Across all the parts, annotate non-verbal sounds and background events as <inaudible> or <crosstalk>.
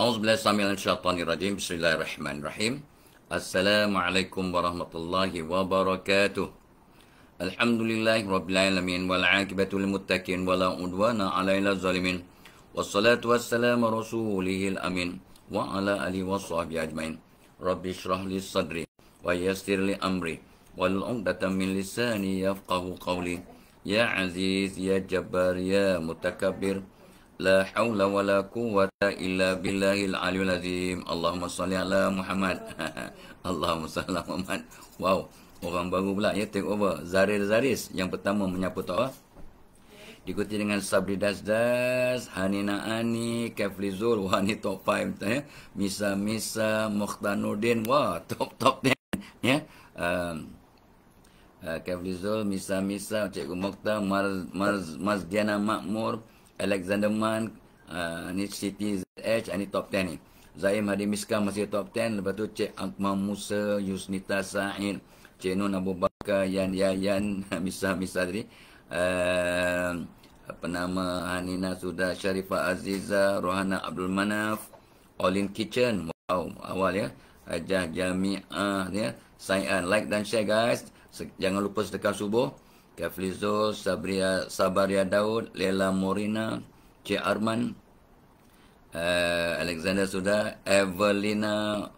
Auzubillahissalamilasyaitanirrajim. Bismillahirrahmanirrahim. Assalamualaikum warahmatullahi wabarakatuh. Alhamdulillahi rabbil alamin. Wal'akibatul muttakin. Wala udwana alayla zalimin. Wassalatu wassalamu rasulihil amin. Wa ala alihi wa sahbihi ajmain. Rabbi syrah li sadri. Wa yastir li amri. Wal'ungdatan min lisani yafqahu qawli. Ya aziz, ya jabbar, ya mutakabbir. Ya mutakabbir. لا حول ولا قوة إلا بالله العلي العظيم Allahumma Salli ala Muhammad. <laughs> Allahumma صل على محمد واو orang baru pula ya take over Zaril Zaris yang pertama menyapu tu ah diikuti dengan Sabri Das Das Hanina Ani Kefli Zul wah top 5 betul ya Misa Misa Mokhtar Nurdin wah top top 10 ya yeah. um, uh, Zul Misa Misa Cikgu Mokhtar Mar, Mar, Mar, Mar Makmur Alexander Mann uh, ni City Edge ini top 10 ni Zahim Hadi Miska masih top 10 lepas tu Cik Akmal Musa Yusnita Sa'id Cik Nun Abu Bakar Yan Yayan <laughs> Misa Misa tadi uh, apa nama Hanina Sudah Sharifah Aziza Rohana Abdul Manaf Olin Kitchen wow awal ya Ajah Jami'ah ya Sign on uh, like dan share guys Jangan lupa sedekah subuh Kaflizo, Sabria, Sabaria Daud, Lela Morina, C. Arman, uh, Alexander Suda, Evelina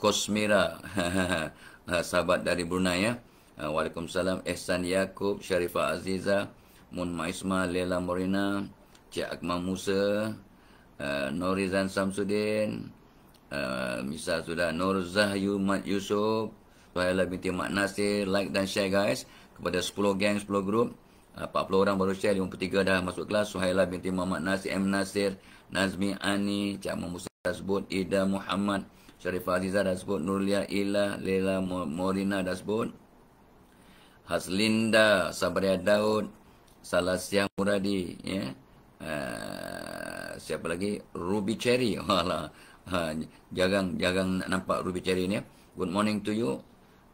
Kosmira, <laughs> eh, sahabat dari Brunei ya. Uh, Waalaikumsalam, Ehsan Yakub Sharifah Aziza, Mun Maisma, Lela Morina, C. Akmal Musa, uh, Norizan Samsudin, uh, Misal Suda, Nur Zahyu Mat Yusuf, Suhaila binti Mak Nasir, like dan share Guys kepada 10 geng, 10 grup. 40 ah, orang baru share, 53 dah masuk kelas. Suhaila binti Muhammad Nasir, M. Nasir, Nazmi Ani, Cak Mahmusa dah sebut, Ida Muhammad, Syarifah Aziza dah sebut, Nurlia Ila, Leila Morina dah sebut. Haslinda, Sabariah Daud, Salasya Muradi, ya. Uh, siapa lagi? Ruby Cherry. <laughs> Walah. Ha, ah, jarang, jarang nampak Ruby Cherry ni. Ya. Good morning to you.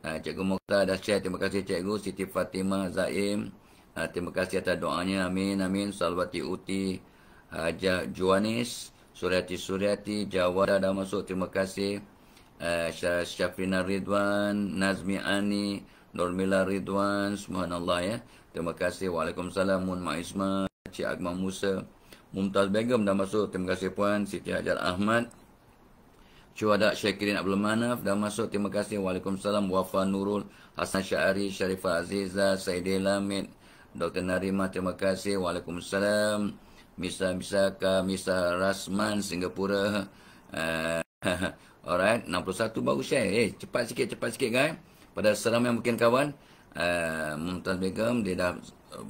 Uh, Cikgu Mokhtar dah share. Terima kasih Cikgu. Siti Fatimah Zaim. Uh, terima kasih atas doanya. Amin. Amin. Salwati Uti. Hajar Juanis. Suryati Suryati. Jawada dah masuk. Terima kasih. Uh, Syafrina Ridwan. Nazmi Ani. Nurmila Ridwan. Subhanallah ya. Terima kasih. Waalaikumsalam. Mun Ma'isma. Cik Agmah Musa. Mumtaz Begum dah masuk. Terima kasih Puan. Siti Hajar Ahmad. Syuhada Syakirin Abdul Manaf dah masuk. Terima kasih. Waalaikumsalam. Wafa Nurul. Hasan Syari. Syarifah Aziza. Saidil Lamid. Dr. Narima. Terima kasih. Waalaikumsalam. Misa Misaka. Misa Rasman. Singapura. Uh, <laughs> Alright. 61 baru share. Eh, cepat sikit. Cepat sikit guys. Pada seram yang mungkin kawan. Uh, Mumtaz Begum. Dia dah... Uh,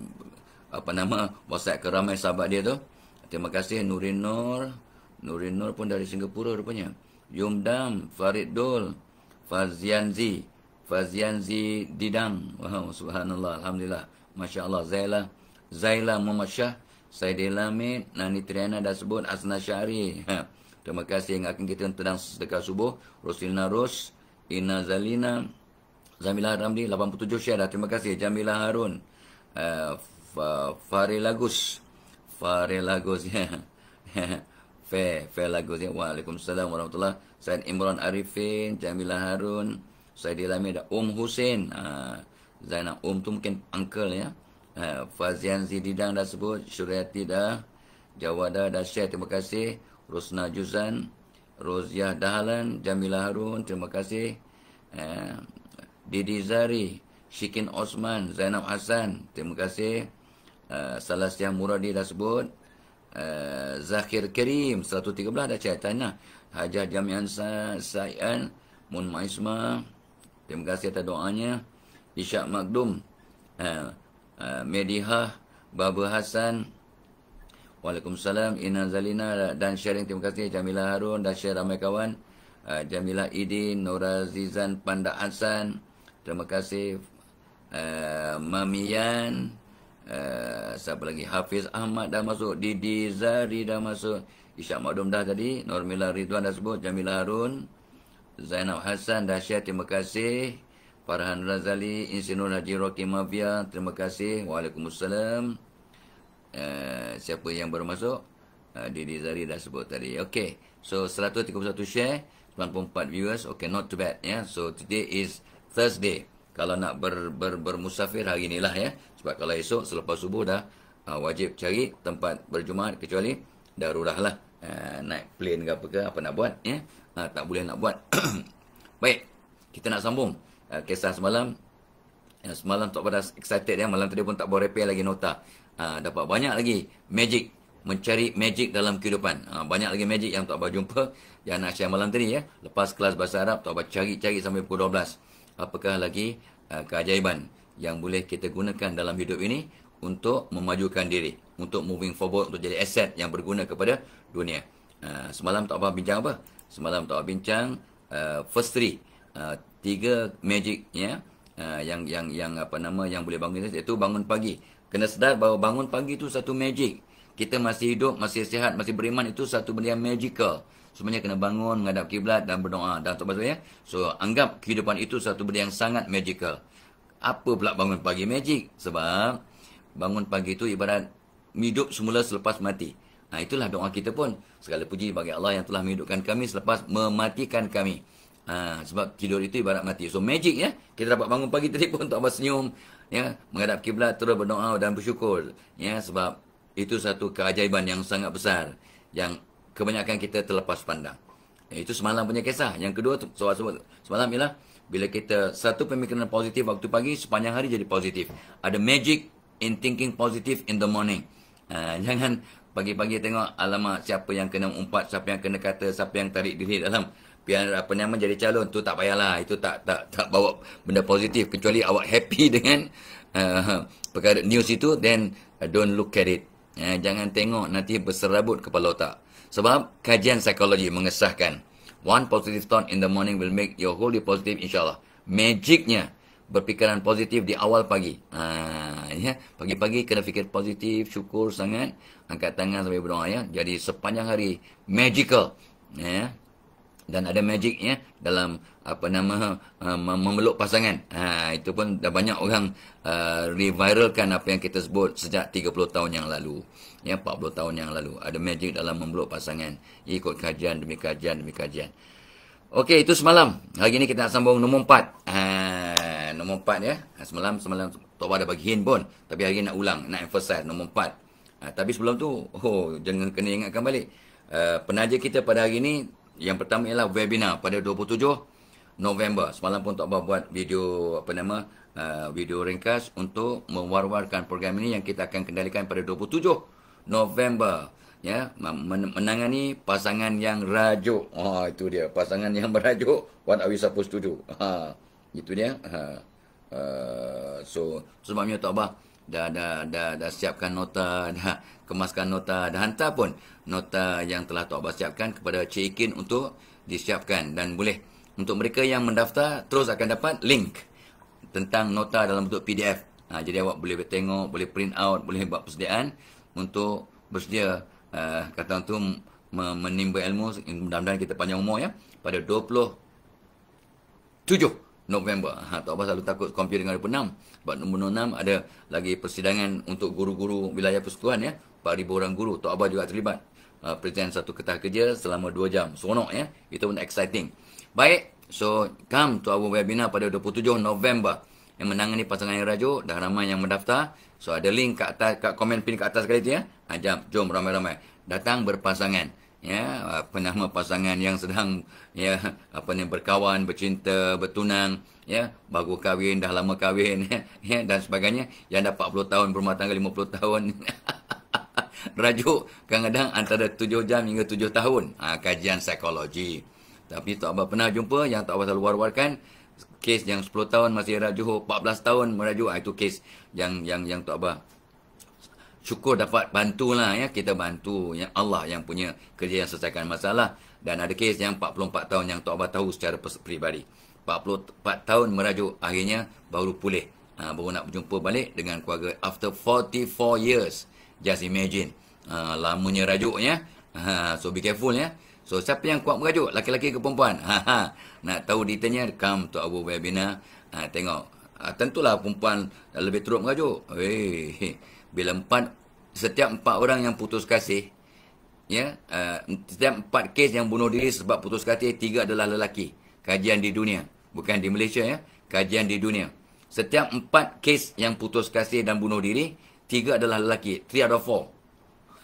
apa nama WhatsApp ke ramai sahabat dia tu. Terima kasih Nurin Nur. Nurin Nur pun dari Singapura rupanya. Yumdam, Farid Faridul, Fazianzi, Fazianzi Didam. Wow, subhanallah, alhamdulillah. Masya Allah, Zaila, Zaila Muhammad Shah, Saidil Amin, Nani Triana dah sebut, Asna Syari. Ha. Terima kasih yang akan kita tentang sedekah subuh. Rosilna Ros, Ina Zalina, Zamilah Ramli, 87 share Terima kasih. Jamila Harun, uh, Farilagus, Farilagus, <laughs> ya. Fe Fe lagu dia Waalaikumsalam warahmatullah Said Imran Arifin Jamilah Harun Said Ilami ada Um Husin. ha, ah, Zainab Um tu mungkin uncle ya ha, Fazian Zididang dah sebut Syuriati dah Jawada dah share terima kasih Rosna Juzan Roziah Dahlan Jamilah Harun terima kasih ha, Didi Zari Shikin Osman Zainab Hasan terima kasih Uh, Salah siang Muradi dah sebut Eh, Zakir Karim 113 dah ceritanya. Hajar Jamian Sa'ian Mun Maisma. Terima kasih atas doanya. Ishak Magdum. Uh, eh, uh, eh, Medihah Baba Hasan. Waalaikumsalam Ina Zalina dan sharing terima kasih Jamila Harun dan share ramai kawan. Uh, Jamila Idin, Nora Zizan, Panda Hasan. Terima kasih uh, Mamiyan. Eh, siapa lagi Hafiz Ahmad dah masuk Didi Zari dah masuk Isyak Makdum dah tadi Normila Ridwan dah sebut Jamila Harun Zainab Hassan dah share terima kasih Farhan Razali Insinur Haji Rocky Mafia terima kasih Waalaikumsalam uh, siapa yang baru masuk uh, Didi Zari dah sebut tadi Okay so 131 share 94 viewers Okay not too bad ya yeah. so today is Thursday kalau nak ber, ber, bermusafir hari inilah ya. Sebab kalau esok selepas subuh dah uh, wajib cari tempat berjumaat kecuali darurah lah. Uh, naik plane ke apa ke apa nak buat ya. Uh, tak boleh nak buat. <coughs> Baik. Kita nak sambung uh, kisah semalam. Ya, semalam tak pada excited ya. Malam tadi pun tak boleh repair lagi nota. Uh, dapat banyak lagi magic mencari magic dalam kehidupan. Ha, banyak lagi magic yang tak berjumpa yang nak share malam tadi ya. Lepas kelas bahasa Arab tak cari-cari sampai pukul 12 apakah lagi uh, keajaiban yang boleh kita gunakan dalam hidup ini untuk memajukan diri, untuk moving forward, untuk jadi aset yang berguna kepada dunia. Uh, semalam tak apa bincang apa? Semalam tak apa bincang uh, first three, uh, tiga magic ya, yeah, uh, yang yang yang apa nama yang boleh bangun itu bangun pagi. Kena sedar bahawa bangun pagi itu satu magic. Kita masih hidup, masih sihat, masih beriman itu satu benda yang magical semuanya kena bangun menghadap kiblat dan berdoa dan sebagainya. Ya? So anggap kehidupan itu satu benda yang sangat magical. Apa pula bangun pagi magic? Sebab bangun pagi itu ibarat hidup semula selepas mati. Nah, ha, itulah doa kita pun. Segala puji bagi Allah yang telah menghidupkan kami selepas mematikan kami. Ha, sebab tidur itu ibarat mati. So magic ya. Kita dapat bangun pagi tadi pun tak senyum ya, menghadap kiblat terus berdoa dan bersyukur ya sebab itu satu keajaiban yang sangat besar yang kebanyakan kita terlepas pandang. Eh, itu semalam punya kisah. Yang kedua, soal -soal, semalam ialah bila kita satu pemikiran positif waktu pagi, sepanjang hari jadi positif. Ada magic in thinking positive in the morning. Uh, <laughs> jangan pagi-pagi tengok alamat siapa yang kena umpat, siapa yang kena kata, siapa yang tarik diri dalam pian apa nama jadi calon tu tak payahlah itu tak tak tak bawa benda positif kecuali awak happy <laughs> dengan uh, perkara news itu then uh, don't look at it uh, jangan tengok nanti berserabut kepala otak sebab kajian psikologi mengesahkan one positive thought in the morning will make your whole day positive insyaallah. Magicnya berfikiran positif di awal pagi. Ha, ya. Pagi-pagi kena fikir positif, syukur sangat, angkat tangan sampai berdoa ya. Jadi sepanjang hari magical. Ya. Dan ada magicnya dalam apa nama uh, memeluk pasangan. Ha, itu pun dah banyak orang uh, reviralkan apa yang kita sebut sejak 30 tahun yang lalu yang 40 tahun yang lalu. Ada magic dalam memeluk pasangan. Ikut kajian demi kajian demi kajian. Okey, itu semalam. Hari ini kita nak sambung nombor 4. Uh, ha, nombor 4 ya. Ha, semalam, semalam. Tak ada bagi hint pun. Tapi hari ini nak ulang. Nak emphasize nombor 4. Uh, ha, tapi sebelum tu, oh, jangan kena ingatkan balik. Uh, penaja kita pada hari ini, yang pertama ialah webinar pada 27 November. Semalam pun tak buat video, apa nama, Uh, video ringkas untuk mewar-warkan program ini yang kita akan kendalikan pada November ya menangani pasangan yang rajuk. Ha oh, itu dia pasangan yang merajuk what are we supposed to do? Ha itu dia. Ha. Uh, so sebabnya tak abah dah, dah dah dah siapkan nota <laughs> dah kemaskan nota dah hantar pun nota yang telah tak abah siapkan kepada cikin untuk disiapkan dan boleh untuk mereka yang mendaftar terus akan dapat link tentang nota dalam bentuk PDF. Ha, jadi awak boleh tengok, boleh print out, boleh buat persediaan untuk bersedia uh, kata tu menimba ilmu mudah-mudahan kita panjang umur ya pada 27 November ha, tak apa selalu takut compare dengan 26 sebab nombor 6 ada lagi persidangan untuk guru-guru wilayah persekutuan ya 4,000 orang guru Tok Abah juga terlibat uh, eh, present satu ketah kerja selama 2 jam seronok ya itu pun exciting baik so come to our webinar pada 27 November yang menang menangani pasangan yang rajuk dah ramai yang mendaftar so ada link kat atas kat komen pin kat atas sekali tu ya ha, jom, ramai-ramai datang berpasangan ya penama pasangan yang sedang ya apa ni berkawan bercinta bertunang ya baru kahwin dah lama kahwin ya, <laughs> ya dan sebagainya yang dah 40 tahun berumah tangga 50 tahun <laughs> rajuk kadang-kadang antara 7 jam hingga 7 tahun ha, kajian psikologi tapi tak apa pernah jumpa yang tak apa war luarkan kes yang 10 tahun masih rajuk Johor, 14 tahun merajuk. Ah, itu kes yang yang yang tu apa? Syukur dapat bantulah ya, kita bantu yang Allah yang punya kerja yang selesaikan masalah. Dan ada kes yang 44 tahun yang tu Tok tahu secara peribadi. 44 tahun merajuk akhirnya baru pulih. Ha, baru nak berjumpa balik dengan keluarga after 44 years. Just imagine. Ha, lamanya rajuk Ha, ah, so be careful ya. So, siapa yang kuat merajuk? Laki-laki ke perempuan? <laughs> Ha, ha. Nak tahu detailnya, come to Abu Webinar. Ha, tengok. Ha, tentulah perempuan lebih teruk merajuk. Hei, bila empat, setiap empat orang yang putus kasih, ya, uh, setiap empat kes yang bunuh diri sebab putus kasih, tiga adalah lelaki. Kajian di dunia. Bukan di Malaysia, ya. Kajian di dunia. Setiap empat kes yang putus kasih dan bunuh diri, tiga adalah lelaki. Three out of four.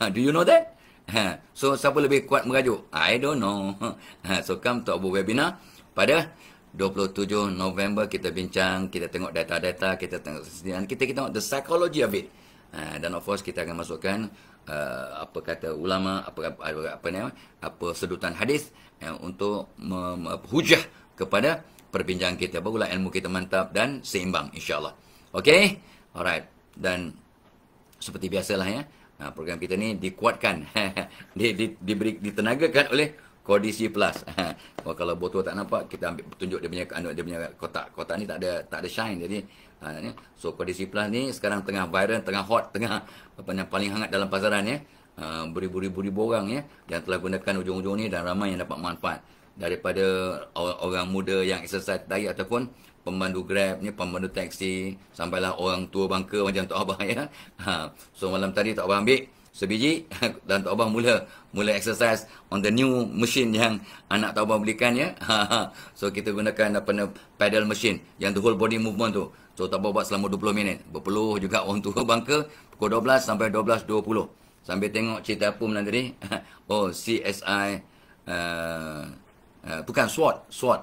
Ha, do you know that? Ha, so, siapa lebih kuat merajuk? I don't know. Ha, ha, so, come to our webinar pada 27 November. Kita bincang, kita tengok data-data, kita tengok kesedihan, kita, kita tengok the psychology of it. Dan of course, kita akan masukkan uh, apa kata ulama, apa apa, apa, apa, apa, apa sedutan hadis uh, untuk mem, hujah kepada perbincangan kita. Barulah ilmu kita mantap dan seimbang, insyaAllah. Okay? Alright. Dan seperti biasalah ya. Ha, program kita ni dikuatkan, <laughs> di, di, diberi, ditenagakan oleh Kodisi Plus. <laughs> Ha, wah, kalau botol tak nampak, kita ambil tunjuk dia punya, anu, dia punya kotak. Kotak ni tak ada tak ada shine. Jadi, ha, ni. so Kodisi Plus ni sekarang tengah viral, tengah hot, tengah apa yang paling hangat dalam pasaran ya. Ha, beribu ribu orang ya yang telah gunakan ujung-ujung ni dan ramai yang dapat manfaat daripada orang muda yang exercise diet ataupun pemandu grab ni pemandu taksi sampailah orang tua bangka macam tok abah <laughs> ya ha so malam tadi tok abah ambil sebiji <laughs> dan tok abah mula mula exercise on the new machine yang anak tok abah belikan ya <laughs> ha, ha, so kita gunakan apa ni pedal machine yang the whole body movement tu so tok abah buat selama 20 minit berpeluh juga orang tua bangka pukul 12 sampai 12.20 sambil tengok cerita apa malam tadi oh CSI uh, uh, bukan SWAT SWAT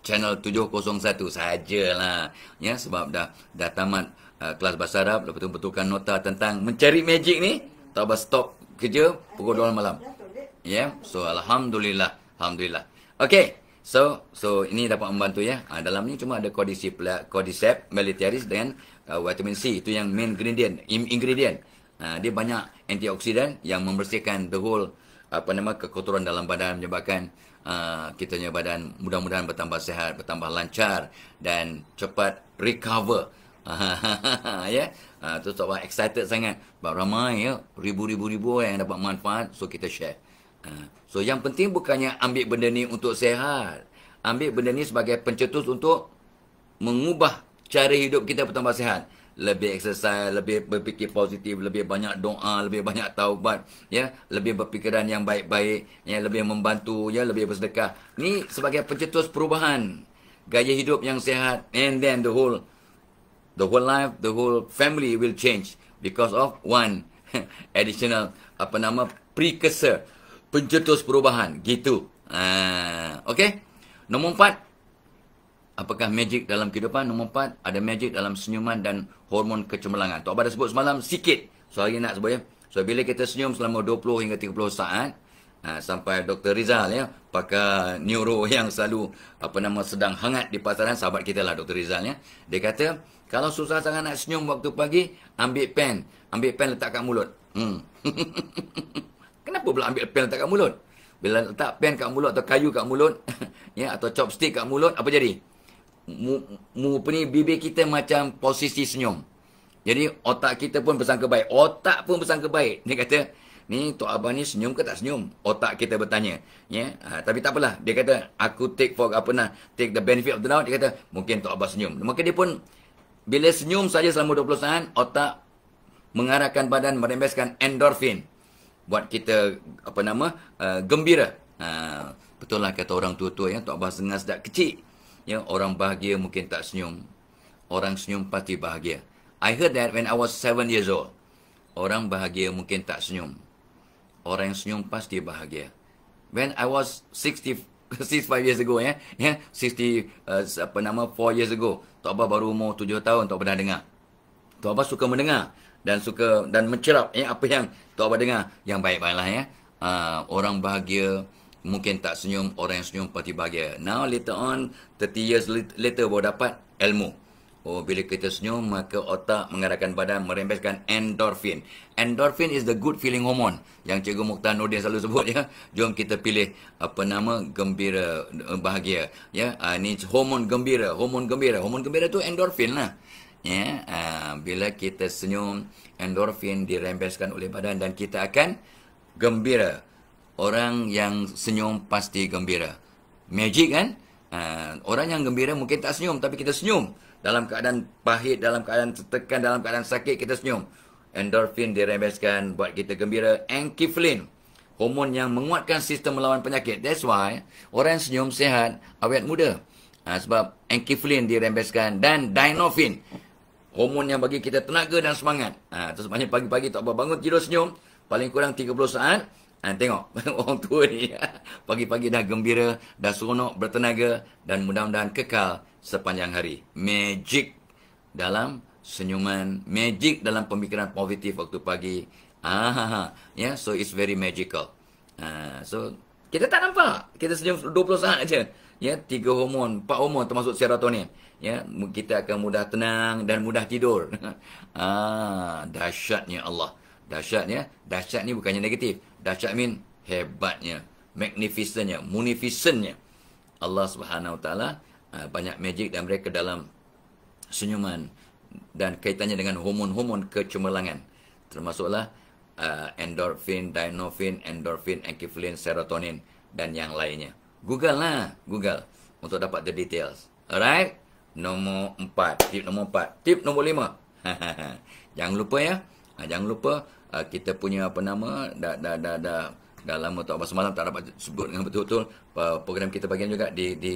channel 701 sajalah ya sebab dah dah tamat uh, kelas bahasa Arab dah betul-betulkan nota tentang mencari magic ni tak apa stop kerja pukul 12 malam ya yeah? so alhamdulillah alhamdulillah Okay, so so ini dapat membantu ya ha, dalam ni cuma ada kodisi lah, kodisep militaris dengan uh, vitamin C itu yang main ingredient ingredient ha, dia banyak antioksidan yang membersihkan the whole apa nama kekotoran dalam badan menyebabkan uh, ah, kitanya badan mudah-mudahan bertambah sehat, bertambah lancar dan cepat recover. <laughs> ya. Yeah? Uh, tu sebab excited sangat. Sebab ramai ya, ribu-ribu-ribu yang dapat manfaat, so kita share. Uh, so yang penting bukannya ambil benda ni untuk sehat. Ambil benda ni sebagai pencetus untuk mengubah cara hidup kita bertambah sehat lebih eksersis, lebih berfikir positif, lebih banyak doa, lebih banyak taubat, ya, lebih berfikiran yang baik-baik, ya, lebih membantu, ya, lebih bersedekah. Ini sebagai pencetus perubahan gaya hidup yang sehat and then the whole the whole life, the whole family will change because of one <laughs> additional apa nama precursor pencetus perubahan gitu. Ah, uh, okey. Nombor empat, Apakah magic dalam kehidupan? Nombor empat, ada magic dalam senyuman dan hormon kecemerlangan. Tok Abah dah sebut semalam, sikit. Soalnya nak sebut ya. So, bila kita senyum selama 20 hingga 30 saat, Ha, sampai Dr. Rizal ya pakar neuro yang selalu apa nama sedang hangat di pasaran sahabat kita lah Dr. Rizal ya dia kata kalau susah sangat nak senyum waktu pagi ambil pen ambil pen letak kat mulut hmm. <laughs> kenapa pula ambil pen letak kat mulut bila letak pen kat mulut atau kayu kat mulut <laughs> ya atau chopstick kat mulut apa jadi Mu mupeni bibir kita macam posisi senyum. Jadi otak kita pun bersangka baik. Otak pun bersangka baik. Dia kata, ni Tok Abang ni senyum ke tak senyum? Otak kita bertanya. Ya? Ha, tapi tak apalah. Dia kata, aku take for apa nak, take the benefit of the doubt. Dia kata, mungkin Tok Abang senyum. Maka dia pun, bila senyum saja selama 20 saat, otak mengarahkan badan merembeskan endorfin. Buat kita, apa nama, uh, gembira. Ha, betul lah kata orang tua-tua ya, Tok Abang sengah sedap kecil. Ya, orang bahagia mungkin tak senyum. Orang senyum pasti bahagia. I heard that when I was seven years old. Orang bahagia mungkin tak senyum. Orang yang senyum pasti bahagia. When I was 60, 65 <laughs> years ago, ya, ya, 60, eh, apa nama, 4 years ago. Tok Abah baru umur 7 tahun, Tok pernah dengar. Tok Abah suka mendengar dan suka dan mencerap ya, apa yang Tok Abah dengar. Yang baik-baiklah, ya. Uh, orang bahagia, mungkin tak senyum, orang yang senyum pasti bahagia. Now later on, 30 years later baru dapat ilmu. Oh, bila kita senyum, maka otak mengarahkan badan merembeskan endorfin. Endorfin is the good feeling hormone yang Cikgu Mukhtar Nordin selalu sebut. Ya. Jom kita pilih apa nama gembira eh, bahagia. Ya, uh, ini hormon gembira, hormon gembira. Hormon gembira tu endorfin lah. Ya, uh, bila kita senyum, endorfin dirembeskan oleh badan dan kita akan gembira orang yang senyum pasti gembira. Magic kan? Uh, orang yang gembira mungkin tak senyum tapi kita senyum. Dalam keadaan pahit, dalam keadaan tertekan, dalam keadaan sakit kita senyum. Endorfin direbeskan buat kita gembira. Enkiflin, hormon yang menguatkan sistem melawan penyakit. That's why orang yang senyum sehat, awet muda. Ha, sebab enkiflin dirembeskan dan dinofin, hormon yang bagi kita tenaga dan semangat. Ha, terus maknanya pagi-pagi tak apa bangun tidur senyum, paling kurang 30 saat. Ha, tengok <laughs> orang tua ni <laughs> pagi-pagi dah gembira, dah seronok, bertenaga dan mudah-mudahan kekal sepanjang hari. Magic dalam senyuman, magic dalam pemikiran positif waktu pagi. Ah, ha, ha. ha. yeah, so it's very magical. Ha, so kita tak nampak, kita senyum 20 saat aja. Ya, tiga hormon, empat hormon termasuk serotonin. Ya, kita akan mudah tenang dan mudah tidur. ah, <laughs> dahsyatnya Allah dahsyatnya eh? dahsyat ni bukannya negatif dahsyat mean hebatnya magnificentnya munificentnya Allah Subhanahu Wa Taala uh, banyak magic dan mereka dalam senyuman dan kaitannya dengan hormon-hormon kecemerlangan termasuklah uh, endorphin, dinofin, endorphin, enkephalin, serotonin dan yang lainnya. Google lah, Google untuk dapat the details. Alright? Nombor empat, tip nombor empat. Tip nombor lima. <laughs> jangan lupa ya, uh, jangan lupa uh, kita punya apa nama dah dah dah dah dah lama tak semalam tak dapat sebut dengan betul-betul uh, program kita bagian juga di di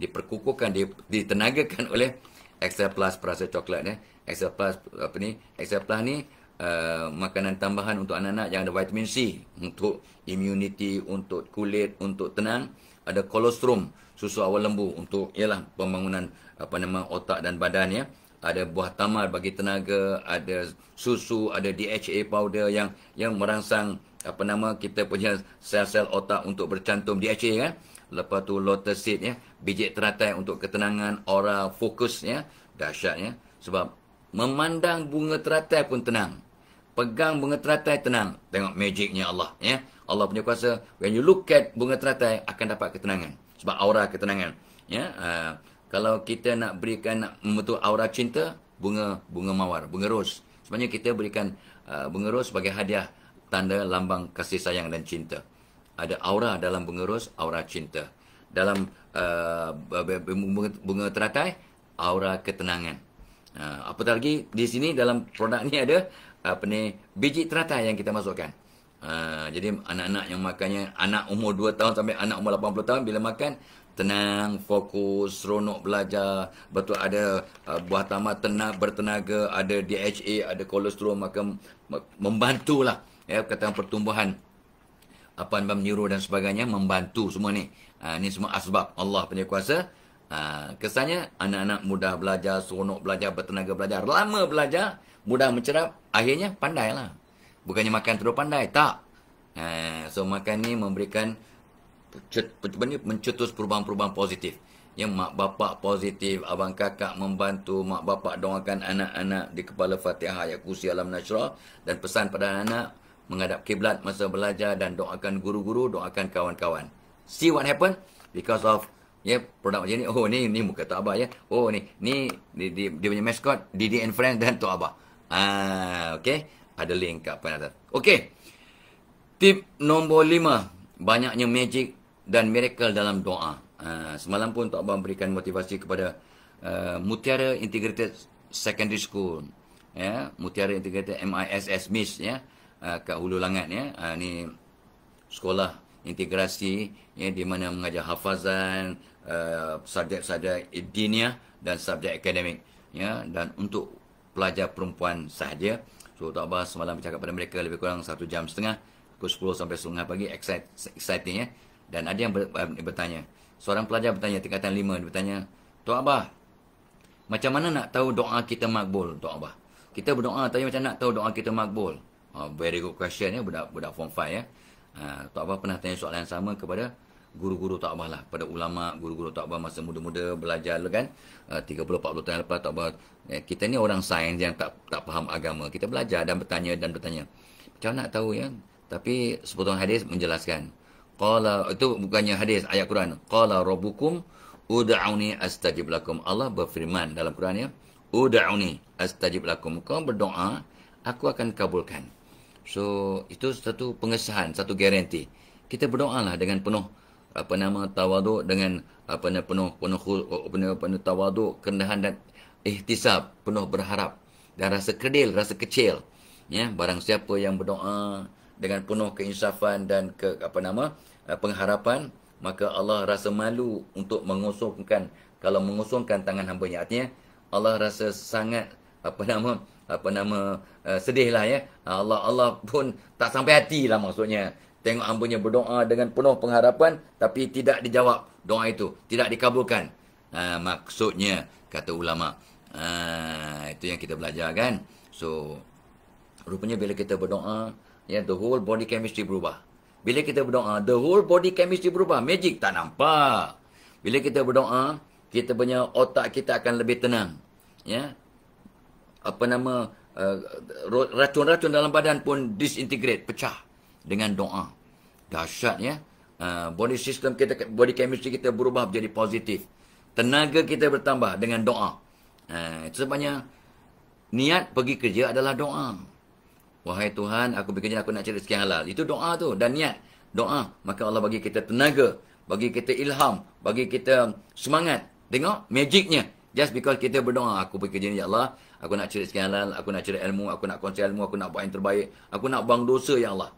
diperkukuhkan di, ditenagakan oleh Excel Plus perasa coklat ya. Eh. Excel Plus apa ni? Excel Plus ni uh, makanan tambahan untuk anak-anak yang ada vitamin C untuk immunity, untuk kulit, untuk tenang, ada kolostrum, susu awal lembu untuk ialah pembangunan apa nama otak dan badan ya ada buah tamar bagi tenaga, ada susu, ada DHA powder yang yang merangsang apa nama kita punya sel-sel otak untuk bercantum DHA kan. Ya. Lepas tu lotus seed ya, biji teratai untuk ketenangan, aura, fokus ya, dahsyat ya. Sebab memandang bunga teratai pun tenang. Pegang bunga teratai tenang. Tengok magicnya Allah ya. Allah punya kuasa. When you look at bunga teratai akan dapat ketenangan. Sebab aura ketenangan ya. Uh, kalau kita nak berikan nak membentuk aura cinta bunga bunga mawar bunga ros sebenarnya kita berikan uh, bunga ros sebagai hadiah tanda lambang kasih sayang dan cinta ada aura dalam bunga ros aura cinta dalam uh, bunga, teratai aura ketenangan uh, apatah lagi di sini dalam produk ni ada apa uh, ni biji teratai yang kita masukkan Uh, jadi anak-anak yang makannya anak umur 2 tahun sampai anak umur 80 tahun bila makan tenang, fokus, seronok belajar. Betul ada uh, buah tamar tenang, bertenaga, ada DHA, ada kolesterol. Maka membantulah ya, kata pertumbuhan apa nama neuro dan sebagainya membantu semua ni. Ha, ini semua asbab Allah punya kuasa. Ha, kesannya anak-anak mudah belajar, seronok belajar, bertenaga belajar, lama belajar, mudah mencerap, akhirnya pandailah. Bukannya makan terus pandai, tak. Ha, so makan ni memberikan mencetus perubahan-perubahan positif. Yang mak bapak positif, abang kakak membantu, mak bapak doakan anak-anak di kepala Fatihah ayat kursi alam nasyrah dan pesan pada anak menghadap kiblat masa belajar dan doakan guru-guru, doakan kawan-kawan. See what happen? Because of ya yeah, produk macam ni. Oh ni ni muka tu abah ya. Oh ni ni di, di, dia punya mascot Didi and Friends dan tu abah. Ah okey. Ada link kat penata. Okey. Tip nombor lima. Banyaknya magic dan miracle dalam doa. Uh, semalam pun Tok Abang berikan motivasi kepada uh, Mutiara Integrated Secondary School. Ya, Mutiara Integrated MISS Miss, ya, uh, kat Hulu Langat ya. Uh, ni sekolah integrasi ya di mana mengajar hafazan, uh, subjek-subjek diniah dan subjek akademik ya dan untuk pelajar perempuan sahaja. So Tok Abang semalam bercakap pada mereka lebih kurang satu jam setengah pukul 10 sampai 10 pagi excite, exciting ya. Dan ada yang bertanya. Seorang pelajar bertanya, tingkatan lima dia bertanya, Tuan Abah, macam mana nak tahu doa kita makbul, Tuan Abah? Kita berdoa, tanya macam nak tahu doa kita makbul? Oh, very good question ya, budak, budak form 5 ya. Ah, Tuan Abah pernah tanya soalan yang sama kepada guru-guru Tuan Abah lah. Pada ulama, guru-guru Tuan Abah masa muda-muda belajar lah kan. 30-40 ah, tahun yang lepas, Tuan Abah, eh, kita ni orang sains yang tak tak faham agama. Kita belajar dan bertanya dan bertanya. Macam nak tahu ya? Tapi sebutan hadis menjelaskan qala itu bukannya hadis ayat Quran qala rabbukum ud'auni astajib lakum Allah berfirman dalam Quran ya ud'auni astajib lakum kau berdoa aku akan kabulkan so itu satu pengesahan satu garanti kita berdoalah dengan penuh apa nama tawaduk dengan apa nama penuh penuh penuh, penuh tawaduk kerendahan dan ihtisab penuh berharap dan rasa kerdil rasa kecil ya barang siapa yang berdoa dengan penuh keinsafan dan ke apa nama eh, pengharapan maka Allah rasa malu untuk mengosongkan kalau mengosongkan tangan hamba-Nya artinya Allah rasa sangat apa nama apa nama uh, sedihlah ya Allah Allah pun tak sampai hati lah maksudnya tengok hamba-Nya berdoa dengan penuh pengharapan tapi tidak dijawab doa itu tidak dikabulkan uh, maksudnya kata ulama uh, itu yang kita belajar kan so rupanya bila kita berdoa Ya, the whole body chemistry berubah. Bila kita berdoa, the whole body chemistry berubah. Magic tak nampak. Bila kita berdoa, kita punya otak kita akan lebih tenang. Ya. Apa nama eh, racun-racun uh, dalam badan pun disintegrate, pecah dengan doa. Dahsyat ya. Uh, body system kita body chemistry kita berubah menjadi positif. Tenaga kita bertambah dengan doa. Uh, eh, sebabnya niat pergi kerja adalah doa. Wahai Tuhan, aku bekerja aku nak cari rezeki halal. Itu doa tu dan niat. Doa. Maka Allah bagi kita tenaga. Bagi kita ilham. Bagi kita semangat. Tengok, magicnya. Just because kita berdoa. Aku bekerja ni, Ya Allah. Aku nak cari rezeki halal. Aku nak cari ilmu. Aku nak konsel ilmu. Aku nak buat yang terbaik. Aku nak buang dosa, Ya Allah.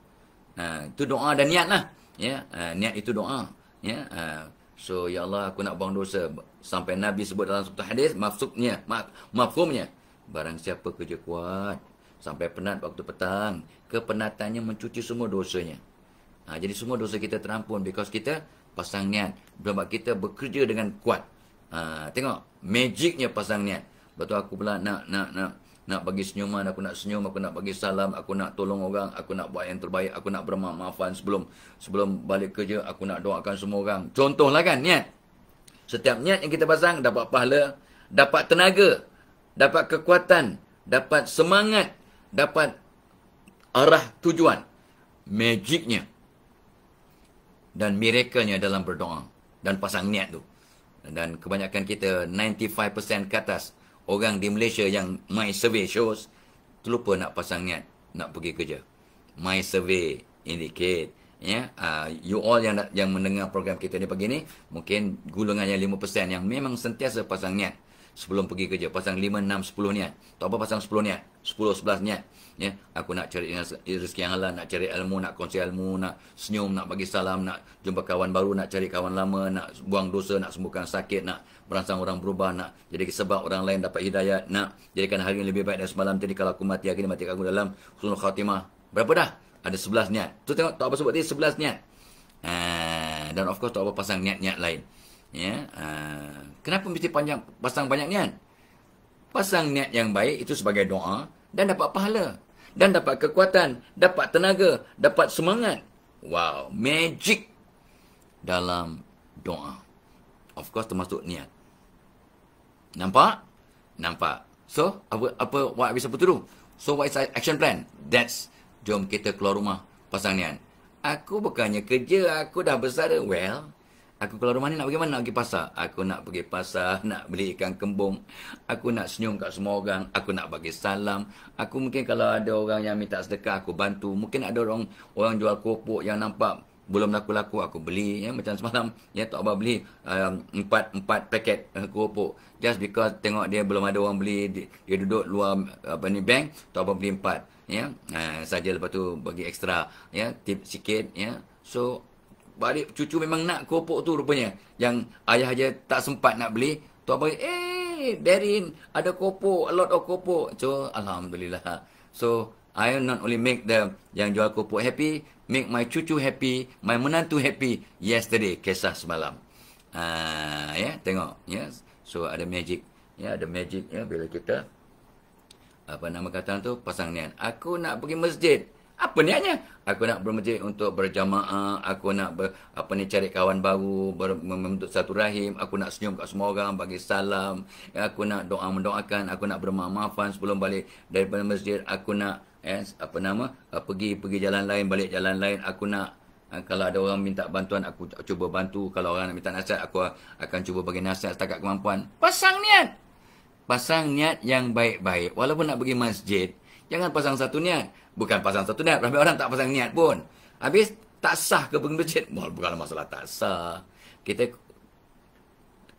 Ha, itu doa dan niat lah. Ya, ha, niat itu doa. Ya, ha, so, Ya Allah, aku nak buang dosa. Sampai Nabi sebut dalam satu hadis, maksudnya, maf mafumnya. Barang siapa kerja kuat, sampai penat waktu petang kepenatannya mencuci semua dosanya ha, jadi semua dosa kita terampun because kita pasang niat sebab kita bekerja dengan kuat ha, tengok magicnya pasang niat betul aku pula nak nak nak nak bagi senyuman, aku nak senyum, aku nak bagi salam, aku nak tolong orang, aku nak buat yang terbaik, aku nak bermaafan sebelum sebelum balik kerja, aku nak doakan semua orang. Contohlah kan, niat. Setiap niat yang kita pasang, dapat pahala, dapat tenaga, dapat kekuatan, dapat semangat dapat arah tujuan magicnya dan miracle dalam berdoa dan pasang niat tu. Dan kebanyakan kita 95% ke atas orang di Malaysia yang my survey shows terlupa nak pasang niat nak pergi kerja. My survey indicate ya yeah, uh, you all yang yang mendengar program kita ni pagi ni mungkin gulungan yang 5% yang memang sentiasa pasang niat sebelum pergi kerja. Pasang 5, 6, 10 niat. Tak apa pasang 10 niat. 10, 11 niat. Ya? Aku nak cari rezeki yang halal. Nak cari ilmu, nak kongsi ilmu, nak senyum, nak bagi salam, nak jumpa kawan baru, nak cari kawan lama, nak buang dosa, nak sembuhkan sakit, nak merangsang orang berubah, nak jadi sebab orang lain dapat hidayah, nak jadikan hari yang lebih baik dari semalam. Jadi kalau aku mati hari ini, mati aku dalam sunnah khatimah. Berapa dah? Ada 11 niat. Tu tengok, tak apa sebut tadi, 11 niat. Ah, dan of course, tak apa pasang niat-niat lain. Ya, uh, kenapa mesti panjang pasang banyak niat? Pasang niat yang baik itu sebagai doa dan dapat pahala dan dapat kekuatan, dapat tenaga, dapat semangat. Wow, magic dalam doa. Of course termasuk niat. Nampak? Nampak. So, apa apa what we supposed So, what is action plan? That's jom kita keluar rumah pasang niat. Aku bukannya kerja, aku dah besar Well, Aku keluar rumah ni nak pergi mana? Nak pergi pasar. Aku nak pergi pasar, <laughs> nak beli ikan kembung. Aku nak senyum kat semua orang. Aku nak bagi salam. Aku mungkin kalau ada orang yang minta sedekah, aku bantu. Mungkin ada orang orang jual kopok yang nampak belum laku-laku, aku beli. Ya, macam semalam, ya, tak apa beli um, empat, um, empat paket uh, kopok. Just because tengok dia belum ada orang beli, dia duduk luar apa ni bank, tak apa beli empat. Ya, uh, saja lepas tu bagi ekstra, ya, tip sikit, ya. So, balik cucu memang nak keropok tu rupanya yang ayah je tak sempat nak beli tu abang, eh Darin ada keropok a lot of keropok so alhamdulillah so I not only make the yang jual keropok happy make my cucu happy my menantu happy yesterday kisah semalam ha uh, ya yeah, tengok yes ya. so ada magic ya yeah, ada magic ya yeah, bila kita apa nama kata tu pasang niat aku nak pergi masjid apa niatnya? Aku nak bermajik untuk berjamaah, aku nak ber, apa ni cari kawan baru, ber, membentuk satu rahim, aku nak senyum kat semua orang, bagi salam, ya, aku nak doa mendoakan, aku nak bermaafan sebelum balik daripada masjid, aku nak eh, apa nama eh, pergi pergi jalan lain, balik jalan lain, aku nak eh, kalau ada orang minta bantuan aku cuba bantu, kalau orang nak minta nasihat aku akan cuba bagi nasihat setakat kemampuan. Pasang niat. Pasang niat yang baik-baik. Walaupun nak pergi masjid, jangan pasang satu niat. Bukan pasang satu niat. Ramai orang tak pasang niat pun. Habis, tak sah ke pergi masjid? Well, bukan lah masalah tak sah. Kita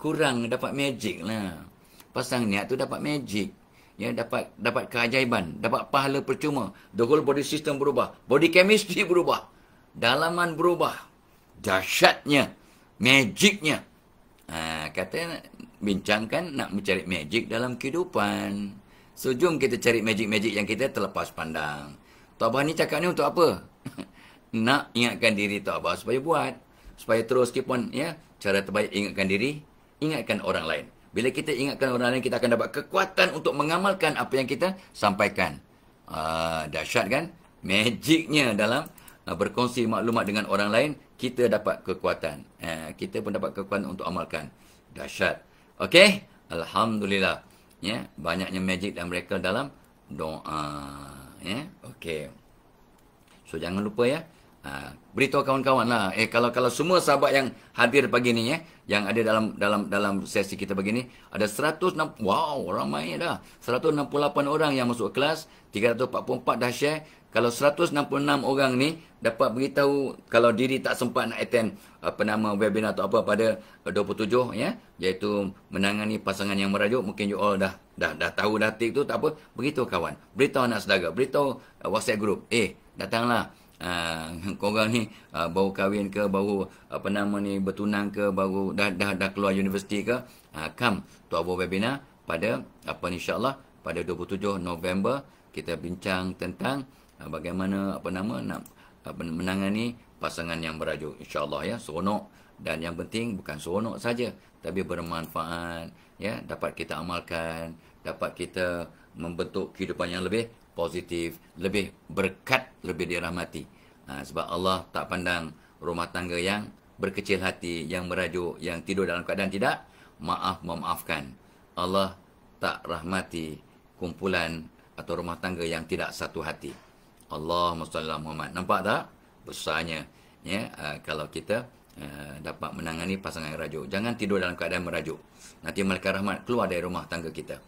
kurang dapat magic lah. Pasang niat tu dapat magic. Ya, dapat dapat keajaiban. Dapat pahala percuma. The whole body system berubah. Body chemistry berubah. Dalaman berubah. Dahsyatnya. Magicnya. Ha, kata bincangkan nak mencari magic dalam kehidupan. So, jom kita cari magic-magic yang kita terlepas pandang. Tok Abah ni cakap ni untuk apa? <laughs> Nak ingatkan diri Tok supaya buat. Supaya terus keep on, ya. Cara terbaik ingatkan diri, ingatkan orang lain. Bila kita ingatkan orang lain, kita akan dapat kekuatan untuk mengamalkan apa yang kita sampaikan. Uh, dahsyat kan? Magicnya dalam uh, berkongsi maklumat dengan orang lain, kita dapat kekuatan. Uh, kita pun dapat kekuatan untuk amalkan. Dahsyat. Okey? Alhamdulillah. Ya, banyaknya magic dan mereka dalam doa ya. Okey. So jangan lupa ya. Ha, beritahu kawan-kawan lah. Eh kalau kalau semua sahabat yang hadir pagi ni ya, yang ada dalam dalam dalam sesi kita pagi ni, ada 160 wow, ramai dah. 168 orang yang masuk kelas, 344 dah share, kalau 166 orang ni dapat beritahu kalau diri tak sempat nak attend apa nama webinar atau apa pada 27 eh, ya iaitu menangani pasangan yang merajuk mungkin you all dah dah dah tahu dah tip tu tak apa beritahu kawan beritahu anak saudara beritahu uh, WhatsApp group eh datanglah uh, <laughs> korang ni uh, baru kahwin ke baru apa nama ni bertunang ke baru dah dah dah keluar universiti ke uh, come to our webinar pada apa insyaallah pada 27 November kita bincang tentang bagaimana apa nama nak menangani pasangan yang berajuk insyaallah ya seronok dan yang penting bukan seronok saja tapi bermanfaat ya dapat kita amalkan dapat kita membentuk kehidupan yang lebih positif lebih berkat lebih dirahmati ha, sebab Allah tak pandang rumah tangga yang berkecil hati yang merajuk yang tidur dalam keadaan tidak maaf memaafkan Allah tak rahmati kumpulan atau rumah tangga yang tidak satu hati Allah salli Muhammad. Nampak tak besarnya ya uh, kalau kita uh, dapat menangani pasangan yang rajuk. Jangan tidur dalam keadaan merajuk. Nanti malaikat rahmat keluar dari rumah tangga kita.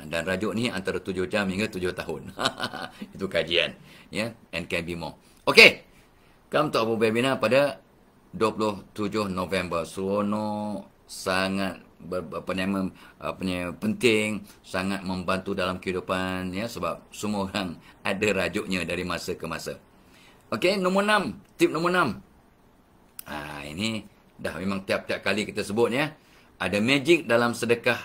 Dan rajuk ni antara tujuh jam hingga tujuh tahun. <laughs> Itu kajian ya and can be more. Okey. Come to our webinar pada 27 November. Seronok sangat ber, apa nama apa uh, ni penting sangat membantu dalam kehidupan ya sebab semua orang <laughs> ada rajuknya dari masa ke masa. Okey, nombor 6, tip nombor 6. Ha, ah, ini dah memang tiap-tiap kali kita sebut ya. Ada magic dalam sedekah,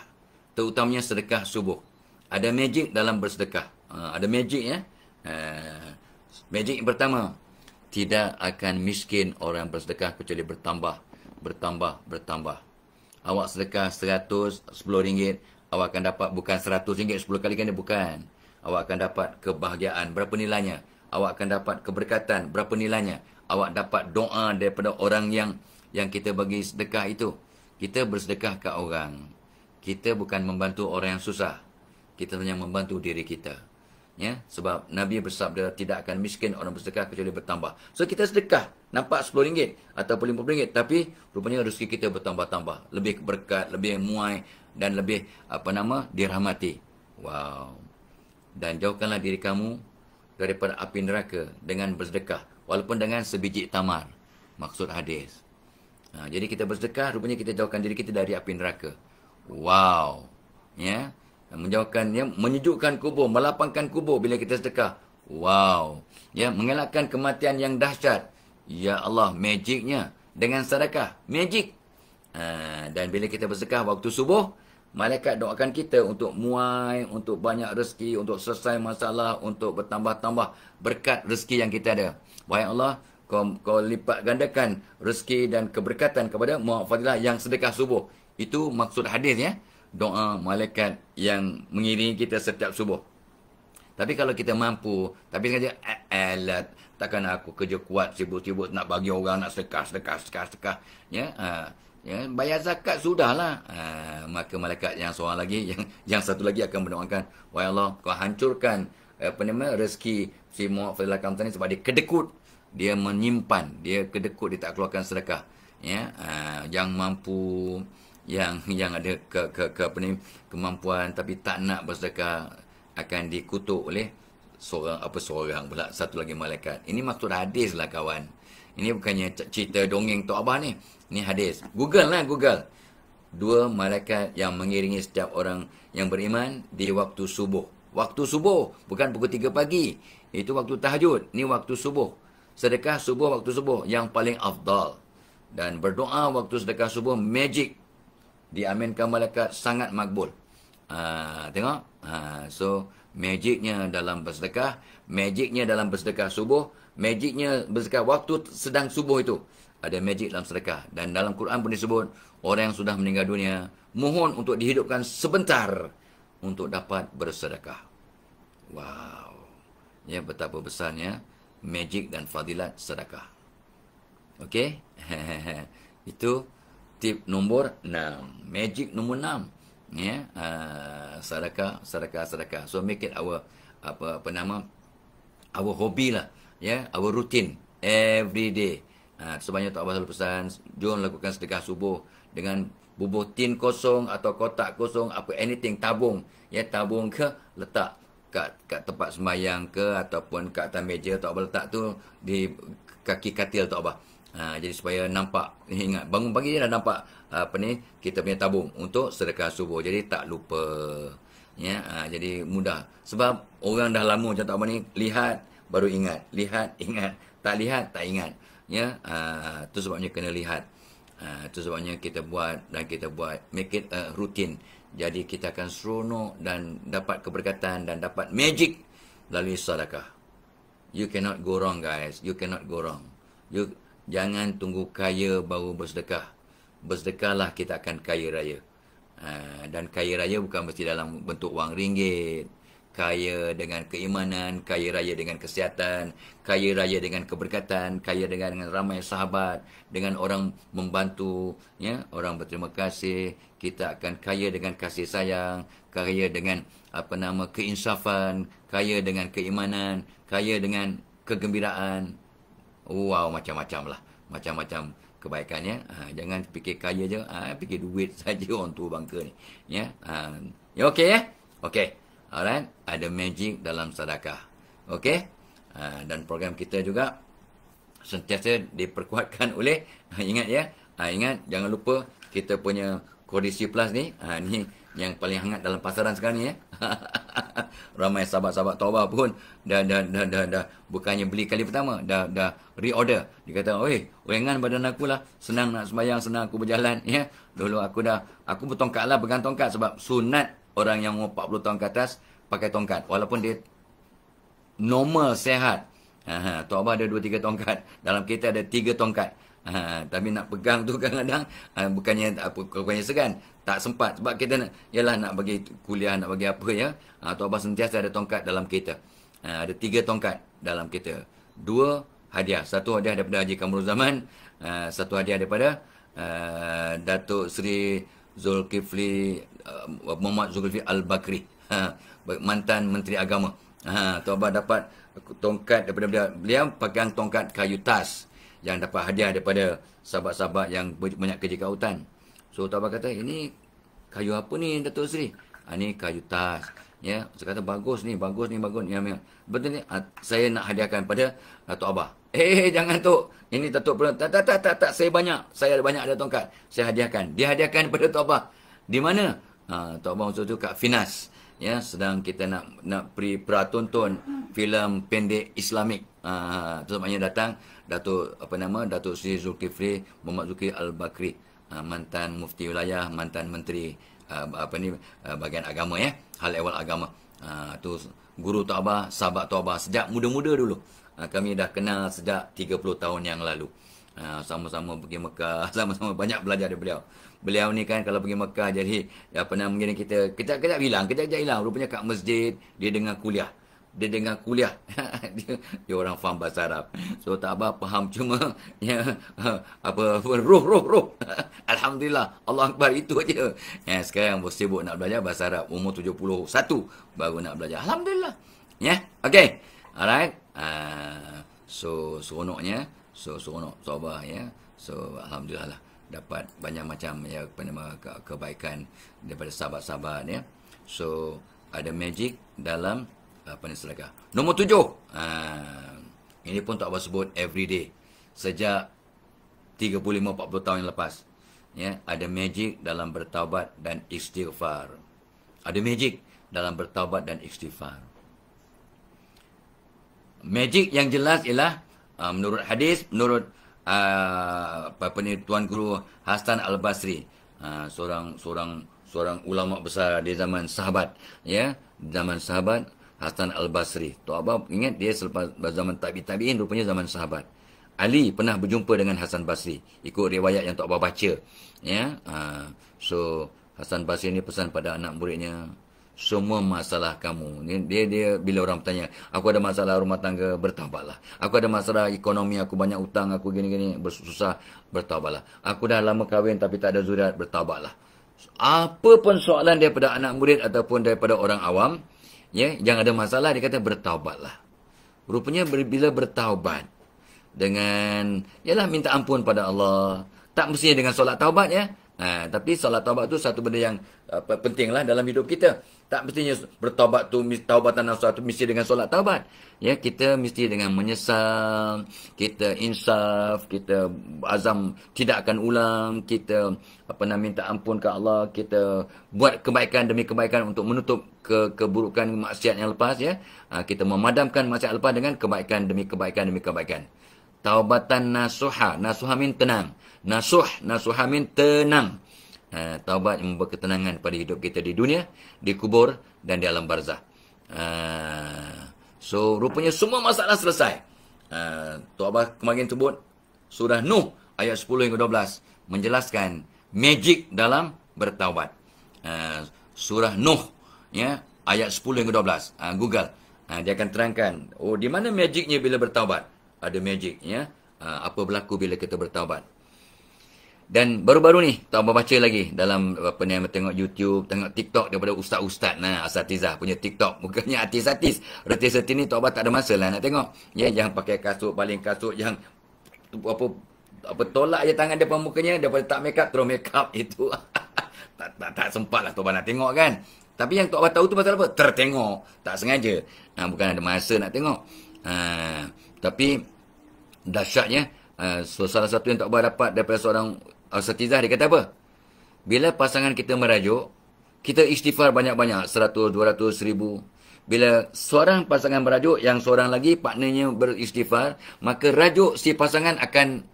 terutamanya sedekah subuh. Ada magic dalam bersedekah. Ha, ada magic ya. Ha, magic yang pertama, tidak akan miskin orang bersedekah kecuali bertambah, bertambah, bertambah awak sedekah RM110, awak akan dapat bukan RM100, 10 kali ganda, bukan. Awak akan dapat kebahagiaan, berapa nilainya? Awak akan dapat keberkatan, berapa nilainya? Awak dapat doa daripada orang yang yang kita bagi sedekah itu. Kita bersedekah ke orang. Kita bukan membantu orang yang susah. Kita hanya membantu diri kita ya sebab nabi bersabda tidak akan miskin orang bersedekah kecuali bertambah so kita sedekah nampak RM10 ataupun RM50 tapi rupanya rezeki kita bertambah-tambah lebih berkat lebih muai dan lebih apa nama dirahmati wow dan jauhkanlah diri kamu daripada api neraka dengan bersedekah walaupun dengan sebiji tamar maksud hadis ha, jadi kita bersedekah rupanya kita jauhkan diri kita dari api neraka wow ya yeah? menjauhkan ya menyejukkan kubur melapangkan kubur bila kita sedekah wow ya mengelakkan kematian yang dahsyat ya Allah magicnya dengan sedekah magic ha, dan bila kita bersedekah waktu subuh malaikat doakan kita untuk muai untuk banyak rezeki untuk selesai masalah untuk bertambah-tambah berkat rezeki yang kita ada wahai Allah kau, kau lipat gandakan rezeki dan keberkatan kepada muak fadilah yang sedekah subuh itu maksud hadis ya doa malaikat yang mengiringi kita setiap subuh. Tapi kalau kita mampu, tapi sengaja, alat, eh, takkan aku kerja kuat, sibuk-sibuk nak bagi orang, nak sedekah, sedekah, sedekah, sedekah. Ya, ha, ya, bayar zakat sudahlah. Ha, maka malaikat yang seorang lagi, <laughs> yang yang satu lagi akan mendoakan, Wahai Allah, kau hancurkan apa nama, rezeki si Mu'ad Fadilah Kamsa ni sebab dia kedekut. Dia menyimpan, dia kedekut, dia tak keluarkan sedekah. Ya, ha, yang mampu yang yang ada ke ke ke apa ni kemampuan tapi tak nak bersedekah akan dikutuk oleh seorang apa seorang pula satu lagi malaikat. Ini maksud hadis lah kawan. Ini bukannya cerita dongeng Tok Abah ni. Ini hadis. Google lah Google. Dua malaikat yang mengiringi setiap orang yang beriman di waktu subuh. Waktu subuh. Bukan pukul 3 pagi. Itu waktu tahajud. Ini waktu subuh. Sedekah subuh waktu subuh. Yang paling afdal. Dan berdoa waktu sedekah subuh. Magic diaminkan malaikat sangat makbul. Ha, tengok. Ha, so, magicnya dalam bersedekah. Magicnya dalam bersedekah subuh. Magicnya bersedekah waktu sedang subuh itu. Ada magic dalam sedekah. Dan dalam Quran pun disebut, orang yang sudah meninggal dunia, mohon untuk dihidupkan sebentar untuk dapat bersedekah. Wow. Ya, betapa besarnya magic dan fadilat sedekah. Okey? <laughs> itu tip nombor 6 magic nombor 6 ya yeah. uh, sedekah sedekah so make it our apa apa nama our hobby lah ya yeah. our routine every day ah uh, sebanyak tak apa selalu pesan jom lakukan sedekah subuh dengan bubuh tin kosong atau kotak kosong apa anything tabung ya yeah, tabung ke letak kat kat tempat sembahyang ke ataupun kat atas meja tak apa letak tu di kaki katil tak apa Ha, jadi supaya nampak, ingat bangun pagi dah nampak apa ni kita punya tabung untuk sedekah subuh. Jadi tak lupa. Ya, ha, jadi mudah. Sebab orang dah lama macam tak apa ni, lihat baru ingat. Lihat, <laughs> ingat. Tak lihat, tak ingat. Ya, ha, tu sebabnya kena lihat. Ha, tu sebabnya kita buat dan kita buat make it a routine. Jadi kita akan seronok dan dapat keberkatan dan dapat magic melalui sedekah. You cannot go wrong guys. You cannot go wrong. You Jangan tunggu kaya baru bersedekah. Bersedekahlah kita akan kaya raya. Ha, dan kaya raya bukan mesti dalam bentuk wang ringgit. Kaya dengan keimanan, kaya raya dengan kesihatan, kaya raya dengan keberkatan, kaya dengan, dengan ramai sahabat, dengan orang membantu, ya, orang berterima kasih. Kita akan kaya dengan kasih sayang, kaya dengan apa nama keinsafan, kaya dengan keimanan, kaya dengan kegembiraan, Oh, wow, macam-macam lah. Macam-macam kebaikannya. Ha, jangan fikir kaya je. Ha, fikir duit <laughs> saja orang tua bangka ni. Ya, ha, ya okey ya? Okey. Alright. Ada magic dalam sadakah. Okey. Ha, dan program kita juga sentiasa diperkuatkan <laughs> oleh, ha, ingat ya, ha, ingat, jangan lupa kita punya kondisi plus ni, ha, ni yang paling hangat dalam pasaran sekarang ni ya. <laughs> <laughs> ramai sahabat-sahabat Taubah pun dah, dah, dah, dah, dah, bukannya beli kali pertama, dah, dah reorder. Dia kata, weh, ringan badan aku lah, senang nak sembahyang, senang aku berjalan. Ya, Dulu aku dah, aku bertongkat lah, pegang tongkat sebab sunat orang yang umur 40 tahun ke atas pakai tongkat. Walaupun dia normal, sehat. Ha, ada 2-3 tongkat, dalam kita ada 3 tongkat. Ha, tapi nak pegang tu kadang-kadang ha, bukannya apa kau segan tak sempat sebab kita nak ialah nak bagi kuliah nak bagi apa ya ha, ah, tu abang sentiasa ada tongkat dalam kereta ha, ada tiga tongkat dalam kereta dua hadiah satu hadiah daripada Haji Kamrul Zaman ha, satu hadiah daripada uh, Datuk Seri Zulkifli uh, Muhammad Zulkifli Al-Bakri ha, mantan Menteri Agama ha, tu abang dapat tongkat daripada beliau beliau pegang tongkat kayu tas yang dapat hadiah daripada sahabat-sahabat yang banyak kerja kat hutan. So Tok Abang kata ini kayu apa ni Datuk Sri? Ah ni kayu tas. Ya, yeah. saya kata bagus ni, bagus ni, bagus ni. Ya, Betul ni ah, saya nak hadiahkan pada Datuk Abah. Eh, hey, eh, jangan tu. Ini Datuk pun tak tak tak tak tak saya banyak. Saya ada banyak ada tongkat. Saya hadiahkan. Dia hadiahkan pada Datuk Abah. Di mana? Ha, ah, Tok Abang waktu tu kat Finas. Ya, sedang kita nak nak pre peratonton filem pendek Islamik. Ah, ha, tu datang Datuk apa nama? Datuk Sri Zulkifli Muhammad Zulkifli Al-Bakri. Ah, mantan mufti wilayah, mantan menteri uh, apa ni uh, bahagian agama ya, hal ehwal agama. Uh, tu guru Tuabah, sahabat Tuabah sejak muda-muda dulu. Uh, kami dah kenal sejak 30 tahun yang lalu. Uh, sama-sama pergi Mekah, <laughs> sama-sama banyak belajar dari beliau. Beliau ni kan kalau pergi Mekah jadi apa ya, nama mungkin kita kita bilang, kita kejap kejap hilang rupanya kat masjid dia dengar kuliah dia dengar kuliah <laughs> dia, dia orang faham bahasa Arab so tak apa faham cuma <laughs> ya <laughs> apa roh roh roh alhamdulillah Allah akbar itu aja ya sekarang bos sibuk nak belajar bahasa Arab umur 71 baru nak belajar alhamdulillah ya okey alright uh, so seronoknya so seronok sabar ya so alhamdulillah lah dapat banyak macam ya penama kebaikan daripada sahabat-sahabat ya so ada magic dalam apa ni sedekah. Nombor tujuh. Ha, ini pun tak sebut every day. Sejak 35-40 tahun yang lepas. Ya, ada magic dalam bertaubat dan istighfar. Ada magic dalam bertaubat dan istighfar. Magic yang jelas ialah uh, menurut hadis, menurut uh, apa uh, Tuan Guru Hasan Al Basri, uh, seorang seorang seorang ulama besar di zaman sahabat, ya, zaman sahabat, Hasan Al-Basri. Tok abah ingat dia selepas zaman tabi-tabiin rupanya zaman sahabat. Ali pernah berjumpa dengan Hasan Basri. Ikut riwayat yang Tok abah baca. Ya? Uh, so, Hasan Basri ni pesan pada anak muridnya. Semua masalah kamu. Dia, dia bila orang bertanya, aku ada masalah rumah tangga, bertabaklah. Aku ada masalah ekonomi, aku banyak utang, aku gini-gini, susah, bertabaklah. Aku dah lama kahwin tapi tak ada zuriat, bertabaklah. Apa pun soalan daripada anak murid ataupun daripada orang awam, Ya, yang ada masalah dia kata bertaubatlah. Rupanya bila bertaubat dengan ialah minta ampun pada Allah, tak mestinya dengan solat taubat ya. Ha, tapi solat taubat tu satu benda yang apa, uh, pentinglah dalam hidup kita. Tak mestinya bertaubat tu taubatan nasuah tu mesti dengan solat taubat. Ya, kita mesti dengan menyesal, kita insaf, kita azam tidak akan ulang, kita apa nak minta ampun ke Allah, kita buat kebaikan demi kebaikan untuk menutup ke keburukan maksiat yang lepas ya. Ha, kita memadamkan maksiat lepas dengan kebaikan demi kebaikan demi kebaikan. Taubatan nasuha, nasuha min tenang. Nasuh, nasuh amin, tenang. Ha, taubat yang membawa ketenangan pada hidup kita di dunia, di kubur dan di alam barzah. Ha, so, rupanya semua masalah selesai. Ha, Tuan Abah kemarin sebut, Surah Nuh ayat 10 hingga 12 menjelaskan magic dalam bertaubat. Ha, surah Nuh ya, ayat 10 hingga 12. Ha, Google. Ha, dia akan terangkan, oh di mana magicnya bila bertaubat? Ada magic, ya. Ha, apa berlaku bila kita bertaubat? Dan baru-baru ni, tak apa baca lagi dalam apa ni, tengok YouTube, tengok TikTok daripada ustaz-ustaz, nah, Asatiza punya TikTok. mukanya <laughs> artis-artis. Reti-reti ni, tak apa tak ada masa lah nak tengok. Ya, yang pakai kasut, paling kasut, yang apa apa tolak je tangan depan mukanya, daripada tak make up, throw make up, <laughs> itu. <laughs> tak, tak, tak sempat lah, tak nak tengok kan. Tapi yang tak apa tahu tu pasal apa? Tertengok. Tak sengaja. Nah, bukan ada masa nak tengok. Uh, tapi, dahsyatnya, Uh, eh, so salah satu yang tak boleh dapat daripada seorang Asatizah dia kata apa? Bila pasangan kita merajuk, kita istighfar banyak-banyak, 100, 200, 1000. Bila seorang pasangan merajuk yang seorang lagi partnernya beristighfar, maka rajuk si pasangan akan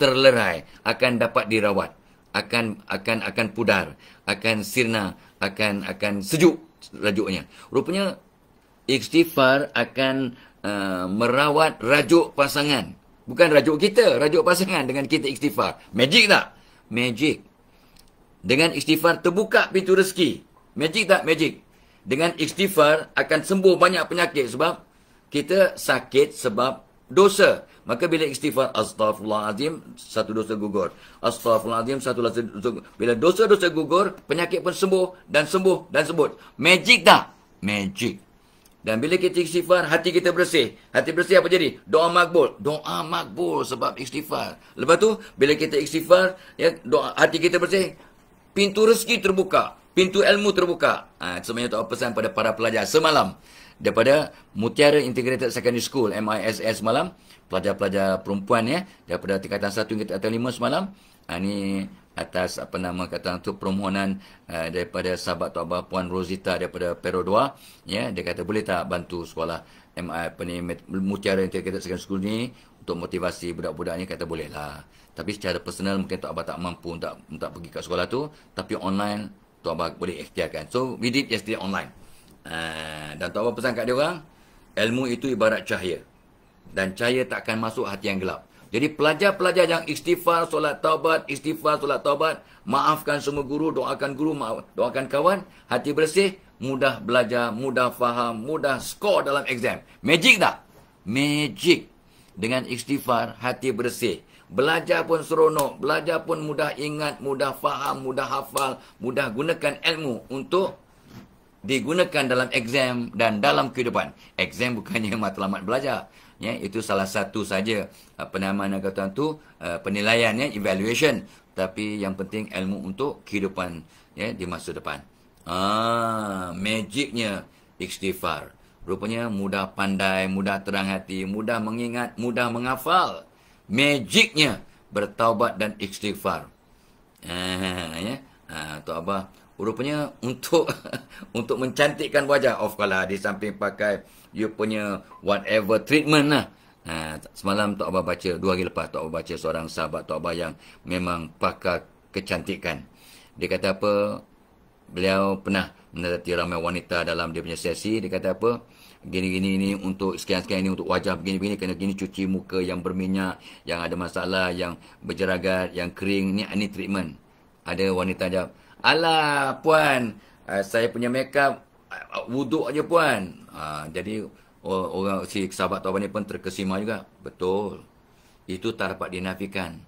terlerai, akan dapat dirawat, akan akan akan pudar, akan sirna, akan akan sejuk rajuknya. Rupanya istighfar akan uh, merawat rajuk pasangan. Bukan rajuk kita, rajuk pasangan dengan kita istighfar. Magic tak? Magic. Dengan istighfar terbuka pintu rezeki. Magic tak? Magic. Dengan istighfar akan sembuh banyak penyakit sebab kita sakit sebab dosa. Maka bila istighfar astaghfirullahalazim satu dosa gugur. Astaghfirullahalazim satu dosa bila dosa-dosa gugur, penyakit pun sembuh dan sembuh dan sembuh. Magic tak? Magic. Dan bila kita istighfar, hati kita bersih. Hati bersih apa jadi? Doa makbul. Doa makbul sebab istighfar. Lepas tu, bila kita istighfar, ya, doa, hati kita bersih, pintu rezeki terbuka. Pintu ilmu terbuka. Ha, semuanya tak pesan pada para pelajar semalam. Daripada Mutiara Integrated Secondary School, MISS malam. Pelajar-pelajar perempuan ya. Daripada tingkatan satu, hingga tingkatan lima semalam. ini ha, atas apa nama kata tu permohonan uh, daripada sahabat tu abah puan Rosita daripada Perodua, ya dia kata boleh tak bantu sekolah MI apa ni mutiara yang kita sekarang sekolah ni untuk motivasi budak-budak ni kata boleh lah tapi secara personal mungkin tu abah tak mampu tak tak pergi ke sekolah tu tapi online tu abah boleh ikhtiarkan so we did yesterday online uh, dan tu abah pesan kat dia orang ilmu itu ibarat cahaya dan cahaya takkan masuk hati yang gelap jadi pelajar-pelajar yang istighfar, solat taubat, istighfar, solat taubat, maafkan semua guru, doakan guru, doakan kawan, hati bersih, mudah belajar, mudah faham, mudah skor dalam exam. Magic tak? Magic. Dengan istighfar, hati bersih. Belajar pun seronok, belajar pun mudah ingat, mudah faham, mudah hafal, mudah gunakan ilmu untuk digunakan dalam exam dan dalam kehidupan. Exam bukannya <laughs> matlamat belajar ya itu salah satu saja uh, penamaan agama tu uh, penilaian ya evaluation tapi yang penting ilmu untuk kehidupan ya di masa depan ah magicnya istighfar rupanya mudah pandai mudah terang hati mudah mengingat mudah menghafal magicnya bertaubat dan istighfar ah ya ah tu apa rupanya untuk <laughs> untuk mencantikkan wajah of course lah di samping pakai you punya whatever treatment lah. Ha, semalam tak abah baca dua hari lepas tak abah baca seorang sahabat tak abah yang memang pakar kecantikan. Dia kata apa? Beliau pernah menatati ramai wanita dalam dia punya sesi. Dia kata apa? Gini-gini ini untuk sekian-sekian ini untuk wajah begini-begini. Kena gini cuci muka yang berminyak, yang ada masalah, yang berjeragat, yang kering. Ini, ini treatment. Ada wanita jawab, Ala puan, uh, saya punya makeup uh, wuduk aja puan. Uh, jadi orang si sahabat tuan ni pun terkesima juga. Betul. Itu tak dapat dinafikan.